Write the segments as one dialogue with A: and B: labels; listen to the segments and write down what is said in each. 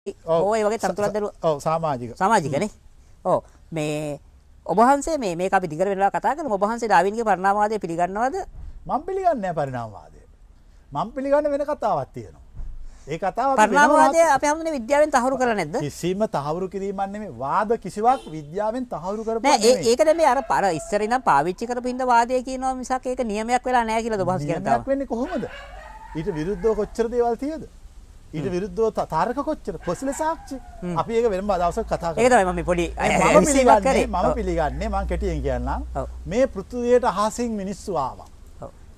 A: ඕය වගේ තතුරක් දරුව ඔව සමාජික සමාජිකනේ ඕ මේ ඔබහන්සේ මේ මේ අපි දිගර වෙලා කතා කරන ඔබහන්සේ ඩාවින්ගේ පරිණාමවාදය පිළිගන්නවද මම පිළිගන්නේ නැහැ
B: පරිණාමවාදය මම පිළිගන්න වෙන කතාවක් තියෙනවා ඒ කතාව පරිණාමවාදය අපි හමුනේ විද්‍යාවෙන් තහවුරු කරලා නැද්ද කිසිම තහවුරු කිරීමක් නෙමෙයි වාද කිසිවක් විද්‍යාවෙන් තහවුරු කරපුවා නෙමෙයි නෑ ඒක
A: නෙමෙයි අර පර ඉස්සර ඉඳන් පාවිච්චි කරපු ඉඳ වාදය කියනවා මිසක් ඒක නියමයක් වෙලා නැහැ කියලාද ඔබහන්සේ කියන තව නියමයක් වෙන්නේ
B: කොහොමද ඊට විරුද්ධව කොච්චර දේවල් තියෙද ඊට විරුද්ධව තාරක කොච්චර පොසිල සාක්ෂි අපි ඒක වෙනම අදවසක් කතා කරලා මම පොඩි මම පිළිගන්නේ මම පිළිගන්නේ මං කැටියෙන් කියන්නම් මේ පෘථුවියට අහසින් මිනිස්සු ආවා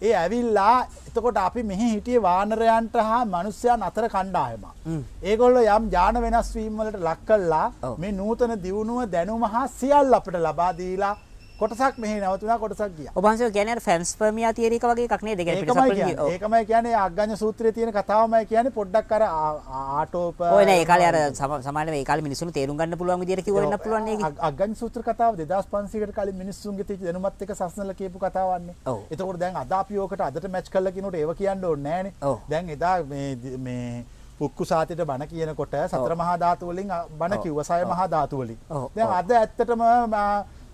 B: ඒ ඇවිල්ලා එතකොට අපි මෙහි හිටියේ වානරයන්ට හා මිනිස්යන් අතර කණ්ඩායමක් ඒගොල්ලෝ යම් ඥාන වෙනස් වීම වලට ලක් කළා මේ නූතන දියුණුව දැනුම හා සියල්ල අපිට ලබා දීලා කොටසක් මෙහි නවතුනා කොටසක් ගියා.
A: ඔබ වහන්සේ කියන්නේ අර ෆැන්ස්පර්මියා තියරික වගේ එකක් නේද? ඒක පිටසක්වල
B: ඒකමයි කියන්නේ අග්ගඤ්ඤ සූත්‍රයේ තියෙන කතාවමයි කියන්නේ පොඩ්ඩක් අර ආටෝප ඔය නෑ ඒ කාලේ
A: අර සමානව ඒ කාලේ මිනිස්සුන්ට තේරුම් ගන්න පුළුවන් විදියට කිව්ව වෙන්න
B: පුළුවන් නේද? අග්ගඤ්ඤ සූත්‍ර කතාව 2500කට කලින් මිනිස්සුන්ගේ තියෙන දැනුමත් එක්ක සස්නල කියපු කතාවන්නේ. එතකොට දැන් අද අපි ඕකට අදට මැච් කරලා කියනකොට ඒව කියන්න ඕනේ නෑනේ. දැන් එදා මේ මේ පුක්කු සාතිට බණ කියනකොට සතර මහා ධාතුවලින් බණ කිව්ව සය මහා ධාතුවලින්. දැන් අද ඇත්තටම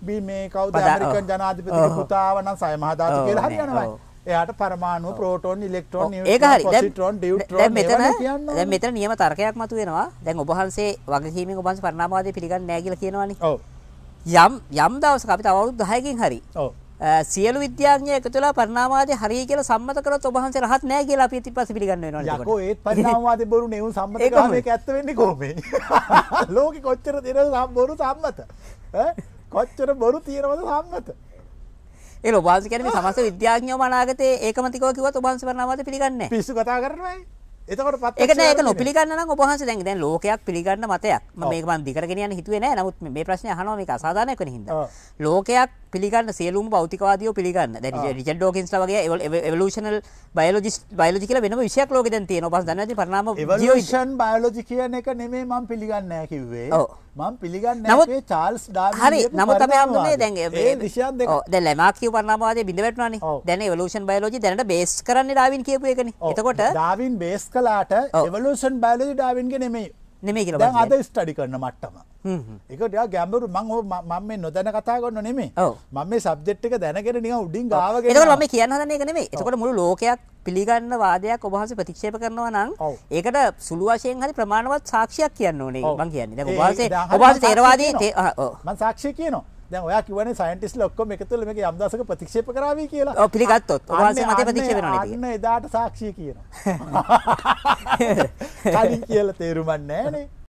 B: බි මේ කවුද ඇමරිකන් ජනාධිපති පුතාව නම් සය මහදාතු කියලා හරියනවා. එයාට පරමාණු ප්‍රෝටෝන් ඉලෙක්ට්‍රෝන ඒක හරි ටෝන් මෙතන මෙතන නියම තර්කයක් මතු වෙනවා
A: දැන් ඔබහන්සේ වගකීම ඔබන්ස පරණාමාදය පිළිගන්න නෑගල කියනවන යම් යම් දවස අපි අවුරුදු දහයකින් හරි සියලු විද්‍යාඥය එකතුලා පරිණාමාදය හරිය කියලා සම්මත කරොත් ඔබහන්සේ රහත් නැහැ කියලා අපි ඉතිපස්සේ පිළිගන්න වෙනවා. යකෝ
B: ඒත් පරිණාමවාදී බොරු නෙවුන් සම්මත කරා මේක ඇත්ත වෙන්නේ කොහොමද?
A: ලෝකෙ කොච්චර දෙනවද බොරු සම්මත? ඈ කොච්චර බොරු තියෙනවද සම්මත ඒ ඔබාන්ස කියන්නේ සමස්ත විද්‍යාඥයෝ අනාගතේ ඒකමතිකව කිව්වත් ඔබාන්ස වරණවාද පිළිගන්නේ පිස්සු කතා කරනවායි එතකොට පත් ඒක නෑ ඒක නොපිළිගන්න නම් ඔබහන්ස දැන් දැන් ලෝකයක් පිළිගන්න මතයක් මම මේක මම දිගට ගෙනියන්න හිතුවේ නෑ නමුත් මේ ප්‍රශ්නේ අහනවා මේක අසාධාරණයක් වෙන හින්දා ලෝකයක් පිළිගන්න සියලුම භෞතිකවාදියෝ පිළිගන්න දැන් රිචඩ් ඩෝකින්ස් වගේ එවලූෂනල් බයෝලොජිස් බයෝලොජි කියලා වෙනම විෂයක් ලෝකෙ දැන් තියෙනවා පස් දන්නේ නැති පරිණාම එවලූෂන්
B: බයෝලොජි කියන එක නෙමෙයි මම පිළිගන්නේ නැහැ කිව්වේ ඔව් මම පිළිගන්නේ නැහැ චාල්ස් ඩාර්වින් හරි නමුත් අපි හඳුන්නේ දැන් ඒ විෂයන් දෙක
A: දැන් ළමා කියපු පරිණාමවාදය බිඳ වැටුණානේ දැන් එවලූෂන් බයෝලොජි දැනට බේස් කරන්නේ
B: ඩාර්වින් කියපු එකනේ එතකොට ඩාර්වින් බේස් කළාට එවලූෂන් බයෝලොජි ඩාර්වින්ගේ නෙමෙයි නෙමෙයි කියලා දැන් අද ස්ටඩි කරන මට්ටම එකට ගැඹරු මං මම මේ නොදැන කතාගන්න නෙමේ මම මේ සබ්ෙට්ක දැනගෙන නිය උඩින් ගාවගේ ම
A: කියන්න නෙමේ එතකට
B: මුළු ලෝකයක්
A: පිළිගන්න වාදයක් ඔබහස ප්‍රතික්ෂේප කරනවා නම් ඒකට සුළු වශයෙන් හරි ප්‍රමාණවත් සාක්ෂයක් කියන්න ඕනේ මං කියන්නේ ඔබහසේ ඔබහස තේරවාදී
B: මං සාක්ෂය කියනවා දැන් ඔයා කිවන සයින්ටිස් ලොක්කොම එකතුල මේ අම්දසක ප්‍රතික්ෂේප කරාව කියලා පිළිගත්තොත් ඔවාස මත ප්‍රතික්ෂේප කරන්න එදාට සාක්ෂය කියනවා කලින් කියලා තේරුමක් නෑනේ